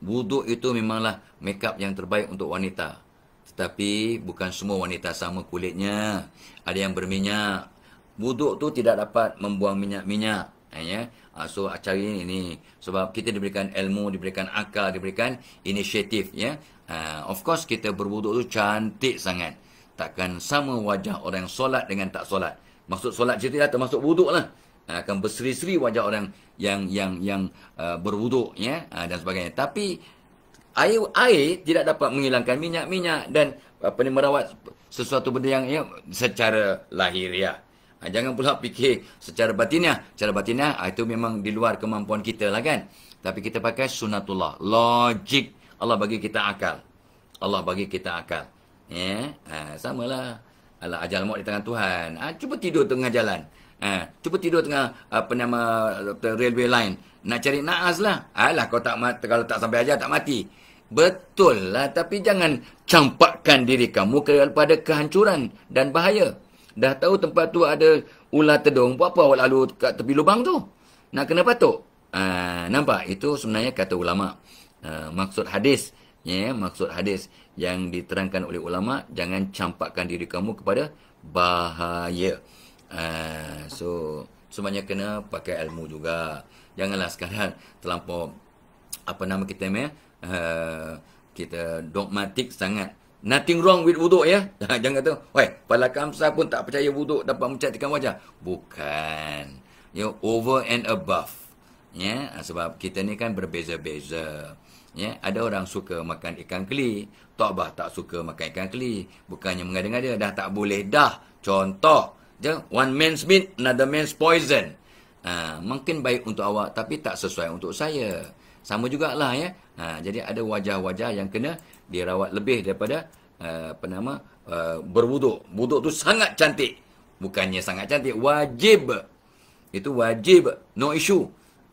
Wuduk itu memanglah makeup yang terbaik untuk wanita. Tetapi bukan semua wanita sama kulitnya. Ada yang berminyak. Wuduk tu tidak dapat membuang minyak-minyak. Eh, ya. -minyak. Ah, so, cari ini. Sebab kita diberikan ilmu, diberikan akal, diberikan inisiatif. Ya. Ha, of course kita berwuduk tu cantik sangat. Takkan sama wajah orang yang solat dengan tak solat. Maksud solat cerita lah, termasuk wuduk lah. Ha, akan berseri-seri wajah orang yang yang yang uh, berwuduk ya ha, dan sebagainya. Tapi air air tidak dapat menghilangkan minyak-minyak dan apa ni merawat sesuatu benda yang ya, secara lahir ya. Ha, jangan pula fikir secara batinnya. Secara batinnya ah, itu memang di luar kemampuan kita lah kan. Tapi kita pakai sunatullah. Logik Allah bagi kita akal. Allah bagi kita akal. Ya, yeah? ha, samalah. Allah ajal maut di tangan Tuhan. Ha, cuba tidur tengah jalan. Ha, cuba tidur tengah apa nama railway line. Nak cari naas lah. Alah kau tak mati, kalau tak sampai aja tak mati. Betul lah tapi jangan campakkan diri kamu kepada kehancuran dan bahaya. Dah tahu tempat tu ada ular tedung, buat apa awak lalu kat tepi lubang tu? Nak kena patuk? Ha, nampak? Itu sebenarnya kata ulama'. Ah, maksud hadis ya yeah, maksud hadis yang diterangkan oleh ulama jangan campakkan diri kamu kepada bahaya uh, so semuanya kena pakai ilmu juga janganlah sekarang terlampau apa nama kita ni uh, kita dogmatik sangat Nothing wrong with wuduk ya. <laughs> Jangan kata, "Wei, pala kamsa pun tak percaya wuduk dapat mencantikkan wajah." Bukan. You know, over and above. Ya, yeah? sebab kita ni kan berbeza-beza. Ya, ada orang suka makan ikan keli. bah tak suka makan ikan keli. Bukannya mengada-ngada. Dah tak boleh dah. Contoh. Je, one man's meat, another man's poison. Ha, mungkin baik untuk awak tapi tak sesuai untuk saya. Sama jugalah ya. Ha, jadi ada wajah-wajah yang kena dirawat lebih daripada uh, apa nama uh, berwuduk. Wuduk tu sangat cantik. Bukannya sangat cantik. Wajib. Itu wajib. No issue.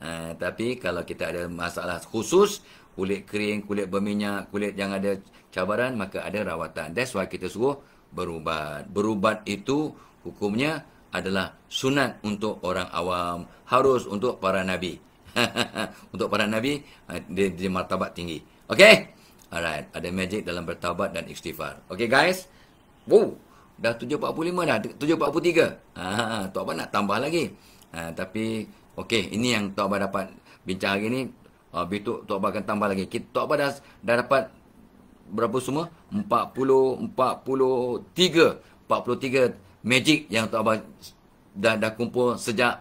Ha, tapi kalau kita ada masalah khusus, kulit kering, kulit berminyak, kulit yang ada cabaran, maka ada rawatan. That's why kita suruh berubat. Berubat itu hukumnya adalah sunat untuk orang awam. Harus untuk para nabi. <laughs> untuk para nabi, eh, dia, dia martabat tinggi. Okay? Alright. Ada magic dalam bertabat dan istighfar. Okay guys? Wow! Dah 7.45 dah. 7.43. Ah, Tok Abah nak tambah lagi. Ah, tapi, okay. Ini yang Tok Abah dapat bincang hari ni Uh, tu Tok Abah akan tambah lagi. Kita, Tok Abah dah, dah dapat berapa semua? 40, 43. 43 magic yang Tok Abah dah, dah kumpul sejak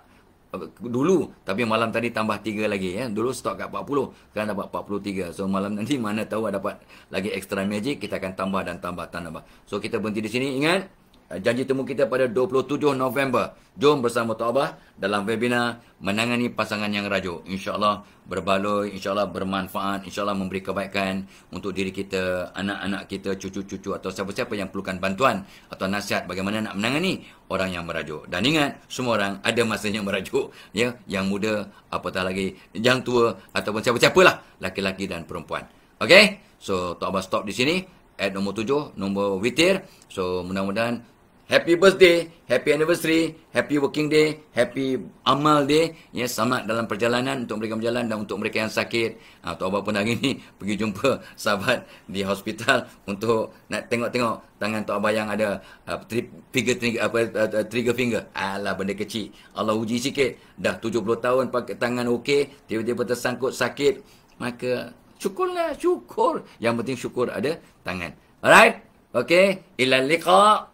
uh, dulu. Tapi malam tadi tambah 3 lagi. Ya. Dulu stok kat 40. Sekarang dapat 43. So malam nanti mana tahu ada dapat lagi extra magic. Kita akan tambah dan tambah. tambah. So kita berhenti di sini. Ingat. Eh, janji temu kita pada 27 November. Jom bersama Taubah dalam webinar menangani pasangan yang rajuk. InsyaAllah berbaloi, insyaAllah bermanfaat, insyaAllah memberi kebaikan untuk diri kita, anak-anak kita, cucu-cucu atau siapa-siapa yang perlukan bantuan atau nasihat bagaimana nak menangani orang yang merajuk. Dan ingat, semua orang ada masa yang merajuk. Ya? Yang muda, apatah lagi, yang tua ataupun siapa-siapalah, laki-laki dan perempuan. Okay? So, Taubah stop di sini. At nombor tujuh, nombor witir. So, mudah-mudahan happy birthday, happy anniversary, happy working day, happy amal day. Ya, selamat dalam perjalanan untuk mereka berjalan dan untuk mereka yang sakit atau ha, apa pun hari ini <laughs> pergi jumpa sahabat di hospital untuk nak tengok-tengok tangan tok abah yang ada uh, tri- trigger, trigger apa uh, trigger finger. Alah benda kecil. Allah uji sikit. Dah 70 tahun pakai tangan okey, tiba-tiba tersangkut sakit. Maka syukurlah, syukur. Yang penting syukur ada tangan. Alright? Okay, ila liqa.